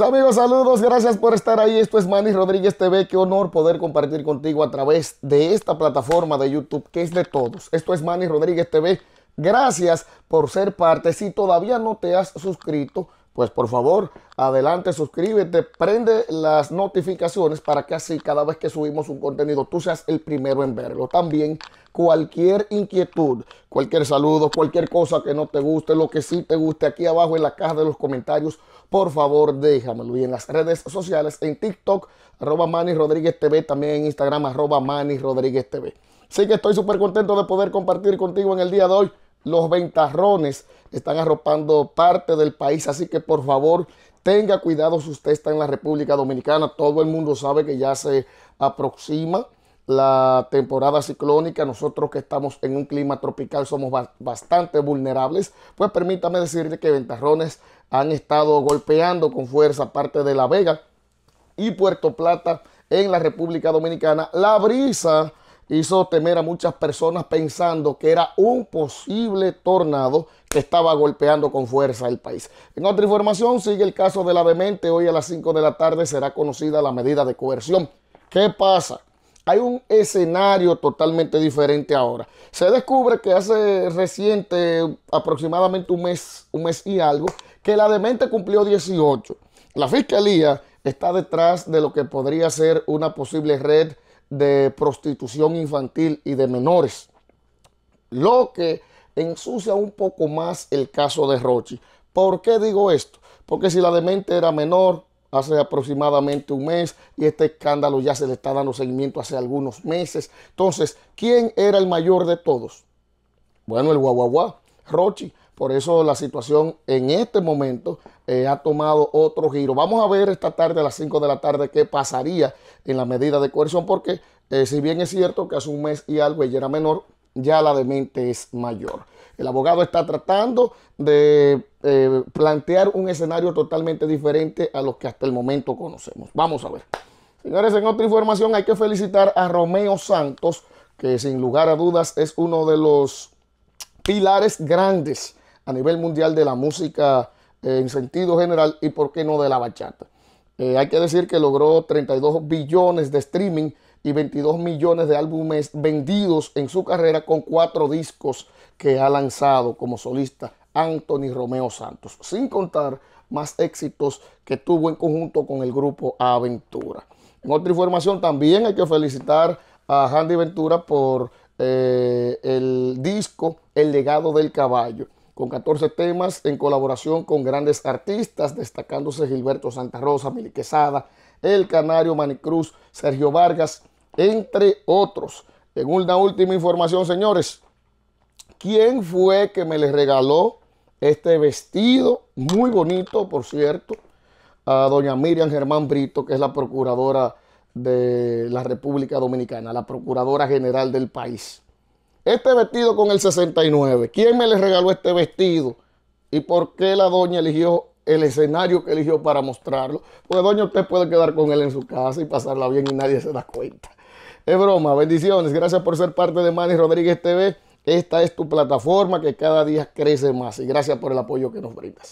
amigos, saludos, gracias por estar ahí. Esto es Manny Rodríguez TV. Qué honor poder compartir contigo a través de esta plataforma de YouTube que es de todos. Esto es Manny Rodríguez TV. Gracias por ser parte. Si todavía no te has suscrito, pues por favor, adelante, suscríbete, prende las notificaciones para que así cada vez que subimos un contenido tú seas el primero en verlo. También cualquier inquietud, cualquier saludo, cualquier cosa que no te guste, lo que sí te guste, aquí abajo en la caja de los comentarios, por favor déjamelo. Y en las redes sociales, en TikTok, arroba Rodríguez TV, también en Instagram, arroba Manny Rodríguez TV. Así que estoy súper contento de poder compartir contigo en el día de hoy los ventarrones están arropando parte del país, así que por favor tenga cuidado si usted está en la República Dominicana. Todo el mundo sabe que ya se aproxima la temporada ciclónica. Nosotros que estamos en un clima tropical somos bastante vulnerables. Pues permítame decirle que ventarrones han estado golpeando con fuerza parte de La Vega y Puerto Plata en la República Dominicana. La brisa hizo temer a muchas personas pensando que era un posible tornado que estaba golpeando con fuerza el país. En otra información, sigue el caso de la demente. Hoy a las 5 de la tarde será conocida la medida de coerción. ¿Qué pasa? Hay un escenario totalmente diferente ahora. Se descubre que hace reciente, aproximadamente un mes, un mes y algo, que la demente cumplió 18. La fiscalía está detrás de lo que podría ser una posible red de prostitución infantil y de menores, lo que ensucia un poco más el caso de Rochi. ¿Por qué digo esto? Porque si la demente era menor hace aproximadamente un mes y este escándalo ya se le está dando seguimiento hace algunos meses. Entonces, ¿quién era el mayor de todos? Bueno, el guaguaguá, Rochi. Por eso la situación en este momento eh, ha tomado otro giro. Vamos a ver esta tarde a las 5 de la tarde qué pasaría en la medida de coerción, porque eh, si bien es cierto que hace un mes y algo ella era menor, ya la demente es mayor. El abogado está tratando de eh, plantear un escenario totalmente diferente a los que hasta el momento conocemos. Vamos a ver. Señores, en otra información hay que felicitar a Romeo Santos, que sin lugar a dudas es uno de los pilares grandes a nivel mundial de la música eh, en sentido general y por qué no de la bachata. Eh, hay que decir que logró 32 billones de streaming y 22 millones de álbumes vendidos en su carrera con cuatro discos que ha lanzado como solista Anthony Romeo Santos, sin contar más éxitos que tuvo en conjunto con el grupo Aventura. En otra información también hay que felicitar a Handy Ventura por eh, el disco El legado del caballo con 14 temas en colaboración con grandes artistas, destacándose Gilberto Santa Rosa, Mili Quesada, El Canario Manicruz, Sergio Vargas, entre otros. En una última información, señores, ¿quién fue que me les regaló este vestido? Muy bonito, por cierto, a doña Miriam Germán Brito, que es la procuradora de la República Dominicana, la procuradora general del país este vestido con el 69. ¿Quién me le regaló este vestido? ¿Y por qué la doña eligió el escenario que eligió para mostrarlo? Pues doña, usted puede quedar con él en su casa y pasarla bien y nadie se da cuenta. Es broma, bendiciones. Gracias por ser parte de Manny Rodríguez TV. Esta es tu plataforma que cada día crece más y gracias por el apoyo que nos brindas.